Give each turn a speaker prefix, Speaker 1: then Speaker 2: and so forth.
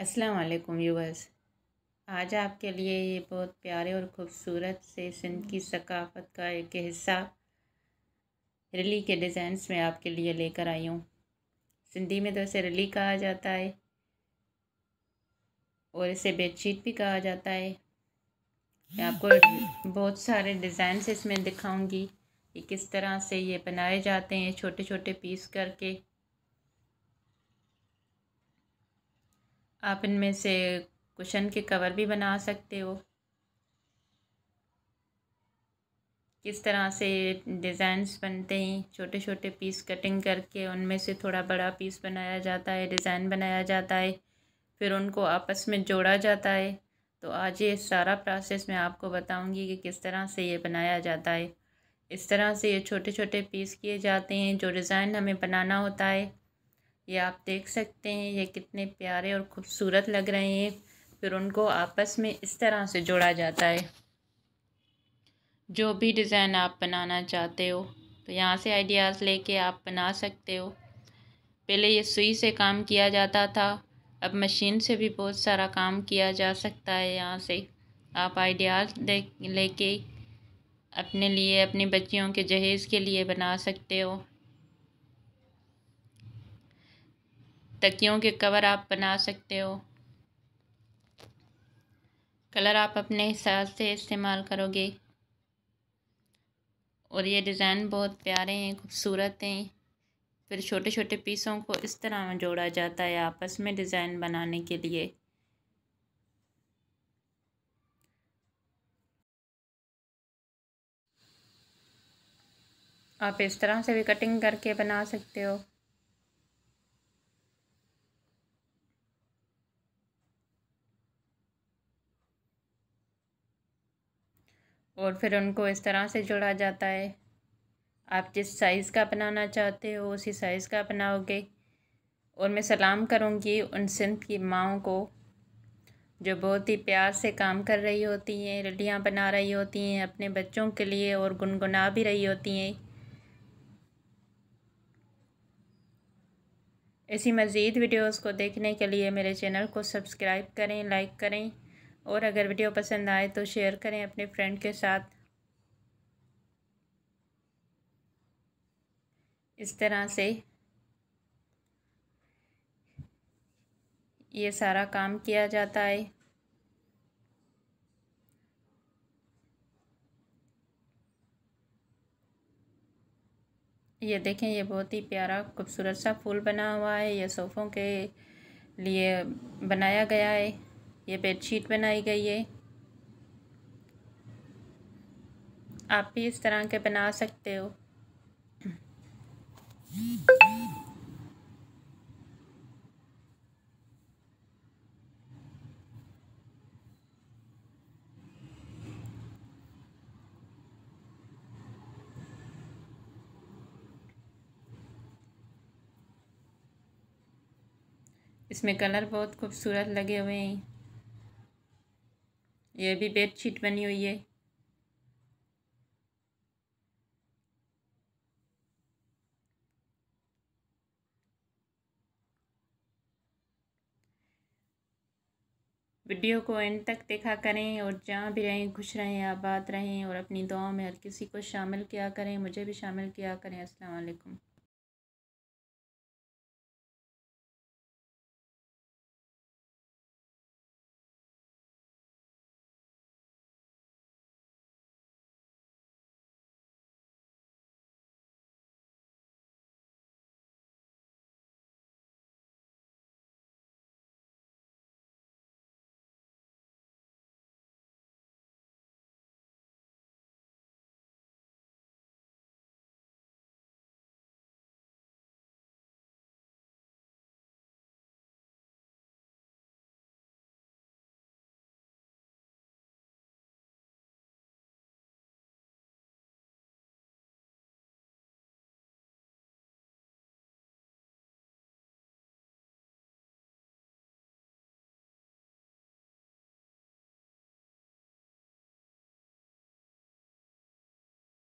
Speaker 1: अस्सलाम वालेकुम व्यूवर्स आज आपके लिए ये बहुत प्यारे और ख़ूबसूरत से सिंध की सकाफ़त का एक हिस्सा रली के डिज़ाइंस में आपके लिए लेकर आई हूँ सिंधी में तो इसे रली कहा जाता है और इसे बेडशीट भी कहा जाता है मैं आपको बहुत सारे डिज़ाइंस इसमें दिखाऊंगी कि किस तरह से ये बनाए जाते हैं छोटे छोटे पीस करके आप इनमें से कुशन के कवर भी बना सकते हो किस तरह से डिज़ाइंस बनते हैं छोटे छोटे पीस कटिंग करके उनमें से थोड़ा बड़ा पीस बनाया जाता है डिज़ाइन बनाया जाता है फिर उनको आपस में जोड़ा जाता है तो आज ये सारा प्रोसेस मैं आपको बताऊंगी कि किस तरह से ये बनाया जाता है इस तरह से ये छोटे छोटे पीस किए जाते हैं जो डिज़ाइन हमें बनाना होता है ये आप देख सकते हैं ये कितने प्यारे और ख़ूबसूरत लग रहे हैं फिर उनको आपस में इस तरह से जोड़ा जाता है जो भी डिज़ाइन आप बनाना चाहते हो तो यहाँ से आइडियाज़ लेके आप बना सकते हो पहले ये सुई से काम किया जाता था अब मशीन से भी बहुत सारा काम किया जा सकता है यहाँ से आप आइडियाज़ ले लेके अपने लिए अपनी बच्चियों के जहेज़ के लिए बना सकते हो तकियों के कवर आप बना सकते हो कलर आप अपने हिसाब से इस्तेमाल करोगे और ये डिज़ाइन बहुत प्यारे हैं खूबसूरत हैं फिर छोटे छोटे पीसों को इस तरह जोड़ा जाता है आपस में डिज़ाइन बनाने के लिए आप इस तरह से भी कटिंग करके बना सकते हो और फिर उनको इस तरह से जोड़ा जाता है आप जिस साइज़ का बनाना चाहते हो उसी साइज़ का बनाओगे और मैं सलाम करूँगी उन सिंध की माओ को जो बहुत ही प्यार से काम कर रही होती हैं रलियाँ बना रही होती हैं अपने बच्चों के लिए और गुनगुना भी रही होती हैं ऐसी मज़ीद वीडियोस को देखने के लिए मेरे चैनल को सब्सक्राइब करें लाइक करें और अगर वीडियो पसंद आए तो शेयर करें अपने फ्रेंड के साथ इस तरह से ये सारा काम किया जाता है ये देखें ये बहुत ही प्यारा खूबसूरत सा फूल बना हुआ है ये सोफ़ों के लिए बनाया गया है ये बेडशीट बनाई गई है आप भी इस तरह के बना सकते हो इसमें कलर बहुत खूबसूरत लगे हुए हैं ये भी बेड शीट बनी हुई है वीडियो को एंड तक देखा करें और जहाँ भी रहें खुश रहें आबाद रहें और अपनी दुआओं में हर किसी को शामिल किया करें मुझे भी शामिल किया करें अस्सलाम वालेकुम